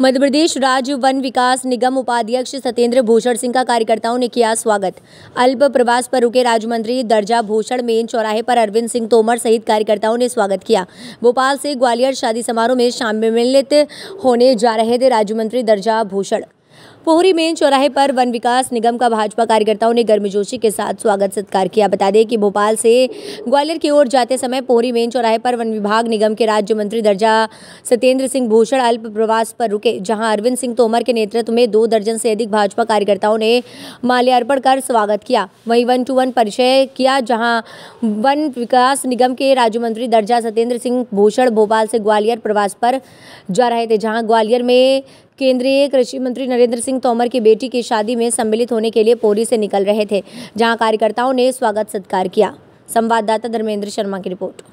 मध्य प्रदेश राज्य वन विकास निगम उपाध्यक्ष सत्येंद्र भूषण सिंह का कार्यकर्ताओं ने किया स्वागत अल्प प्रवास पर रुके राज्य मंत्री दर्जा भूषण मेन चौराहे पर अरविंद सिंह तोमर सहित कार्यकर्ताओं ने स्वागत किया भोपाल से ग्वालियर शादी समारोह में शामिल होने जा रहे थे राज्य मंत्री दर्जा भूषण पोहरी मेन चौराहे पर वन विकास निगम का भाजपा कार्यकर्ताओं ने गर्मजोशी के साथ स्वागत सत्कार किया बता दें कि भोपाल से ग्वालियर की ओर जाते समय पोहरी मेन चौराहे पर वन विभाग निगम के राज्य मंत्री दर्जा सत्येंद्र सिंह भूषण अल्प प्रवास पर रुके जहां अरविंद सिंह तोमर के नेतृत्व में दो दर्जन से अधिक भाजपा कार्यकर्ताओं ने माल्यार्पण कर स्वागत किया वहीं वन टू वन परिचय किया जहाँ वन विकास निगम के राज्य मंत्री दर्जा सत्येंद्र सिंह भूषण भोपाल से ग्वालियर प्रवास पर जा रहे थे जहाँ ग्वालियर में केंद्रीय कृषि मंत्री नरेंद्र सिंह तोमर की बेटी की शादी में सम्मिलित होने के लिए पोरी से निकल रहे थे जहां कार्यकर्ताओं ने स्वागत सत्कार किया संवाददाता धर्मेंद्र शर्मा की रिपोर्ट